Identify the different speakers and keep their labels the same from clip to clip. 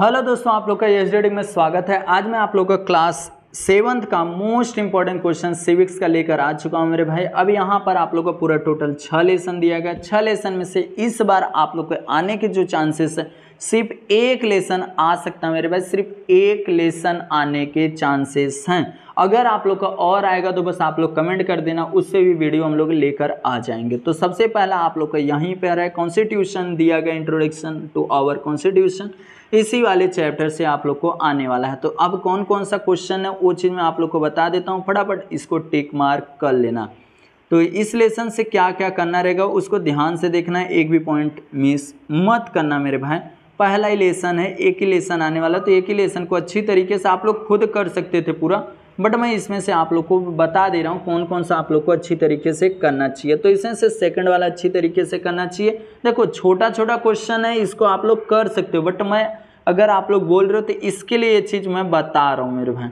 Speaker 1: hello दोस्तों आप लोग का एस में स्वागत है आज मैं आप लोग का क्लास सेवन्थ का मोस्ट इंपॉर्टेंट क्वेश्चन सिविक्स का लेकर आ चुका हूँ मेरे भाई अब यहाँ पर आप लोग का पूरा टोटल छः लेसन दिया गया छः लेसन में से इस बार आप लोग के आने के जो चांसेस है सिर्फ एक लेसन आ सकता है मेरे भाई सिर्फ एक लेसन आने के चांसेस हैं अगर आप लोग का और आएगा तो बस आप लोग कमेंट कर देना उससे भी वीडियो हम लोग लेकर आ जाएंगे तो सबसे पहला आप लोग का यहीं पर है कॉन्स्टिट्यूशन दिया गया इंट्रोडक्शन टू आवर कॉन्स्टिट्यूशन इसी वाले चैप्टर से आप लोग को आने वाला है तो अब कौन कौन सा क्वेश्चन है वो चीज़ मैं आप लोग को बता देता हूँ फटाफट इसको टिक मार्क कर लेना तो इस लेसन से क्या क्या करना रहेगा उसको ध्यान से देखना है एक भी पॉइंट मिस मत करना मेरे भाई पहला ही लेसन है एक ही लेसन आने वाला तो एक ही लेसन को अच्छी तरीके से आप लोग खुद कर सकते थे पूरा बट मैं इसमें से आप लोग को बता दे रहा हूँ कौन कौन सा आप लोग को अच्छी तरीके से करना चाहिए तो इसमें से सेकंड वाला अच्छी तरीके से करना चाहिए देखो छोटा छोटा क्वेश्चन है इसको आप लोग कर सकते हो बट मैं अगर आप लोग बोल रहे हो तो इसके लिए ये चीज़ मैं बता रहा हूँ मेरे भाई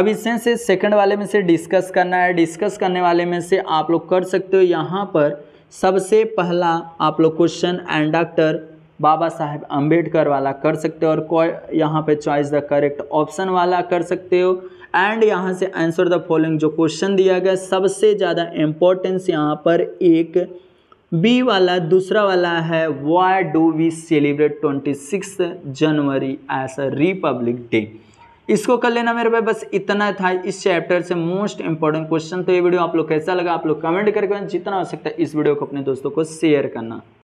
Speaker 1: अब इसमें से सेकंड वाले में से डिस्कस करना है डिस्कस करने वाले में से आप लोग कर सकते हो यहाँ पर सबसे पहला आप लोग question and doctor Baba Saheb Ambedkar वाला कर सकते हो और यहाँ पे चॉइस द करेक्ट ऑप्शन वाला कर सकते हो एंड यहाँ से आंसर द फॉलोइंग जो क्वेश्चन दिया गया सबसे ज़्यादा इम्पोर्टेंस यहाँ पर एक बी वाला दूसरा वाला है why do we celebrate twenty six January as a Republic Day इसको कर लेना मेरे भाई बस इतना था इस चैप्टर से मोस्ट इंपॉर्टेंट क्वेश्चन तो ये वीडियो आप लोग कैसा लगा आप लोग कमेंट करके जितना हो सकता है इस वीडियो को अपने दोस्तों को शेयर करना